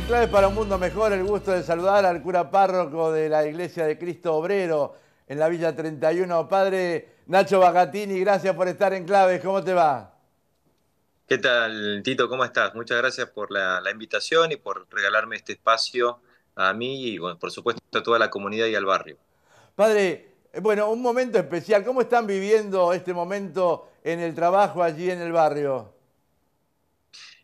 En Claves para un Mundo Mejor, el gusto de saludar al cura párroco de la Iglesia de Cristo Obrero en la Villa 31, Padre Nacho Bagatini, gracias por estar en Claves, ¿cómo te va? ¿Qué tal, Tito? ¿Cómo estás? Muchas gracias por la, invitación y por regalarme este espacio a mí y, bueno, por supuesto, a toda la comunidad y al barrio. Padre, bueno, un momento especial. ¿Cómo están viviendo este momento en el trabajo allí en el barrio?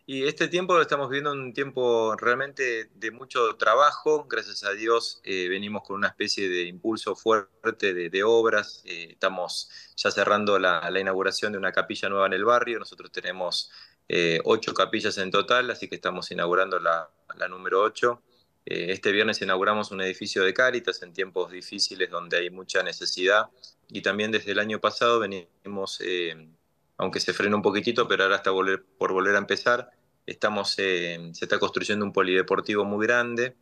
Y este tiempo lo estamos viviendo un tiempo realmente de mucho trabajo. Gracias a Dios eh, venimos con una especie de impulso fuerte de, obras. Eh, estamos ya cerrando la, inauguración de una capilla nueva en el barrio. Nosotros tenemos eh, ocho capillas en total, así que estamos inaugurando la, número ocho. este viernes inauguramos un edificio de Cáritas en tiempos difíciles donde hay mucha necesidad. Y también desde el año pasado venimos... aunque se frenó un poquitito, pero ahora está volver, por volver a empezar, estamos, eh, se está construyendo un polideportivo muy grande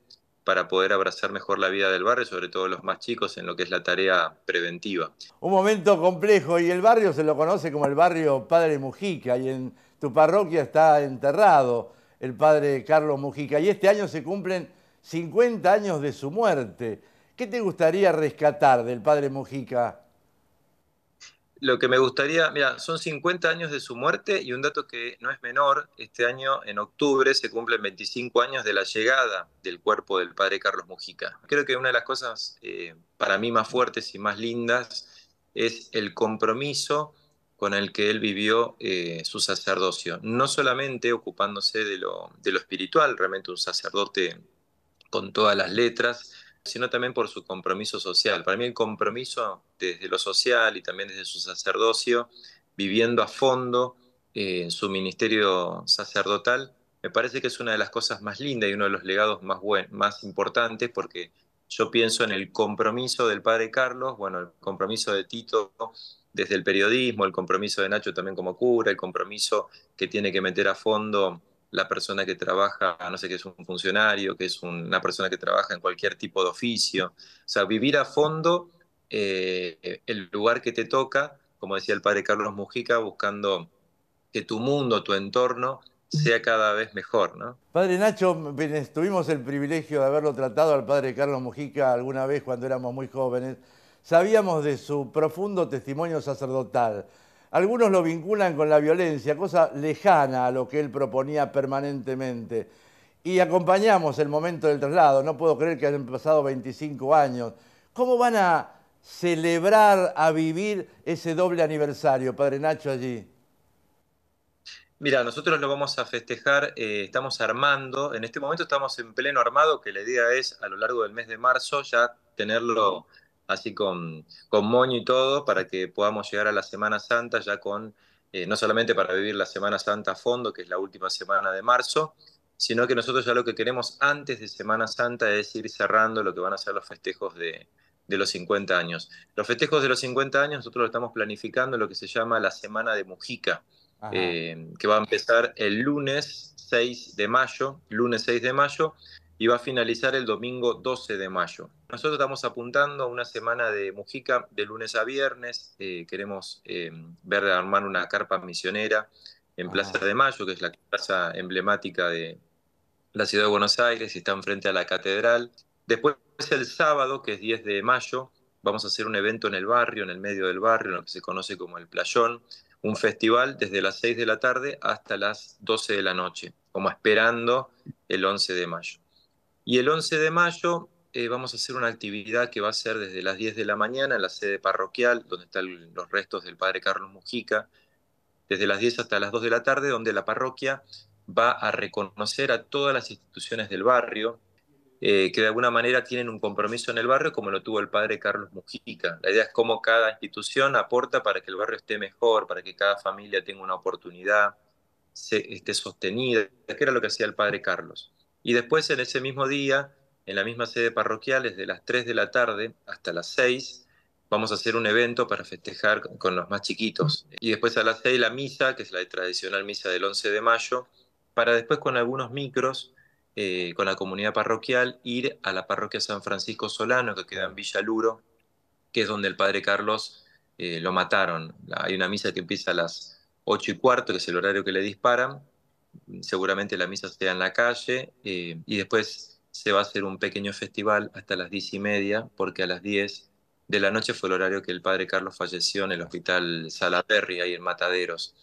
para poder abrazar mejor la vida del barrio, sobre todo los más chicos, en lo que es la tarea preventiva. Un momento complejo, y el barrio se lo conoce como el barrio Padre Mujica, y en tu parroquia está enterrado el padre Carlos Mujica, y este año se cumplen 50 años de su muerte. ¿Qué te gustaría rescatar del padre Mujica? lo que me gustaría, mira, son 50 años de su muerte y un dato que no es menor, este año en octubre se cumplen 25 años de la llegada del cuerpo del padre Carlos Mujica. Creo que una de las cosas eh, para mí más fuertes y más lindas es el compromiso con el que él vivió eh, su sacerdocio, no solamente ocupándose de lo espiritual, realmente un sacerdote con todas las letras, sino también por su compromiso social. Para mí el compromiso desde lo social y también desde su sacerdocio, viviendo a fondo eh, en su ministerio sacerdotal, me parece que es una de las cosas más lindas y uno de los legados más, más importantes porque yo pienso en el compromiso del padre Carlos, bueno, el compromiso de Tito desde el periodismo, el compromiso de Nacho también como cura, el compromiso que tiene que meter a fondo la persona que trabaja, no sé, que es un funcionario, que es una persona que trabaja en cualquier tipo de oficio. O sea, vivir a fondo eh, el lugar que te toca, como decía el padre Carlos Mujica, buscando que tu mundo, tu entorno sea cada vez mejor, ¿no? Padre Nacho, tuvimos el privilegio de haberlo tratado al padre Carlos Mujica alguna vez cuando éramos muy jóvenes. Sabíamos de su profundo testimonio sacerdotal, algunos lo vinculan con la violencia, cosa lejana a lo que él proponía permanentemente. Y acompañamos el momento del traslado. No puedo creer que hayan pasado 25 años. ¿Cómo van a celebrar, a vivir ese doble aniversario, Padre Nacho, allí? Mira, nosotros lo vamos a festejar, eh, estamos armando, en este momento estamos en pleno armado, que la idea es a lo largo del mes de marzo ya tenerlo así con, moño y todo, para que podamos llegar a la Semana Santa ya con, eh, no solamente para vivir la Semana Santa a fondo, que es la última semana de marzo, sino que nosotros ya lo que queremos antes de Semana Santa es ir cerrando lo que van a ser los festejos de, los 50 años. Los festejos de los 50 años nosotros lo estamos planificando en lo que se llama la Semana de Mujica, eh, que va a empezar el lunes 6 de mayo, lunes 6 de mayo, y va a finalizar el domingo 12 de mayo. Nosotros estamos apuntando a una semana de Mujica de lunes a viernes. Eh, queremos eh, ver armar una carpa misionera en Plaza de Mayo, que es la plaza emblemática de la ciudad de Buenos Aires, y está enfrente a la catedral. Después el sábado, que es 10 de mayo, vamos a hacer un evento en el barrio, en el medio del barrio, en lo que se conoce como el playón, un festival desde las 6 de la tarde hasta las 12 de la noche, como esperando el 11 de mayo. Y el 11 de mayo eh, vamos a hacer una actividad que va a ser desde las 10 de la mañana en la sede parroquial, donde están los restos del padre Carlos Mujica, desde las 10 hasta las 2 de la tarde, donde la parroquia va a reconocer a todas las instituciones del barrio, eh, que de alguna manera tienen un compromiso en el barrio como lo tuvo el padre Carlos Mujica. La idea es cómo cada institución aporta para que el barrio esté mejor, para que cada familia tenga una oportunidad, se, esté sostenida, que era lo que hacía el padre Carlos. Y después en ese mismo día, en la misma sede parroquial, desde las 3 de la tarde hasta las 6, vamos a hacer un evento para festejar con los más chiquitos. Y después a las 6 la misa, que es la tradicional misa del 11 de mayo, para después con algunos micros, eh, con la comunidad parroquial, ir a la parroquia San Francisco Solano, que queda en Villa Luro, que es donde el padre Carlos eh, lo mataron. Hay una misa que empieza a las 8 y cuarto, que es el horario que le disparan, seguramente la misa sea en la calle eh, y después se va a hacer un pequeño festival hasta las diez y media, porque a las diez de la noche fue el horario que el padre Carlos falleció en el hospital Salaterry ahí en Mataderos.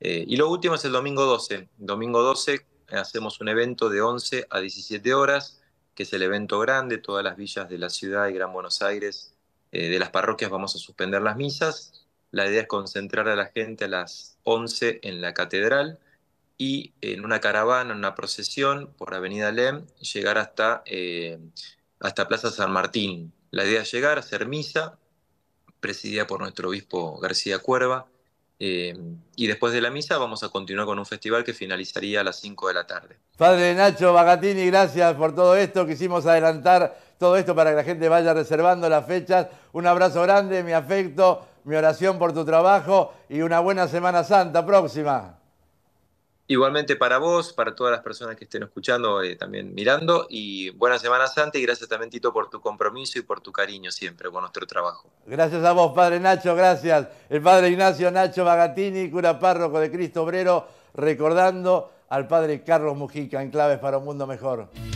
Eh, y lo último es el domingo 12. Domingo 12 hacemos un evento de 11 a 17 horas, que es el evento grande, todas las villas de la ciudad y Gran Buenos Aires, eh, de las parroquias vamos a suspender las misas. La idea es concentrar a la gente a las 11 en la catedral y en una caravana, en una procesión por Avenida Lem, llegar hasta, eh, hasta Plaza San Martín. La idea es llegar, hacer misa, presidida por nuestro obispo García Cuerva, eh, y después de la misa vamos a continuar con un festival que finalizaría a las 5 de la tarde. Padre Nacho Bagatini, gracias por todo esto. Quisimos adelantar todo esto para que la gente vaya reservando las fechas. Un abrazo grande, mi afecto, mi oración por tu trabajo y una buena Semana Santa próxima. Igualmente para vos, para todas las personas que estén escuchando, eh, también mirando, y buena Semana Santa y gracias también Tito por tu compromiso y por tu cariño siempre con nuestro trabajo. Gracias a vos, Padre Nacho, gracias. El Padre Ignacio Nacho Bagatini, cura párroco de Cristo Obrero, recordando al Padre Carlos Mujica en Claves para un Mundo Mejor.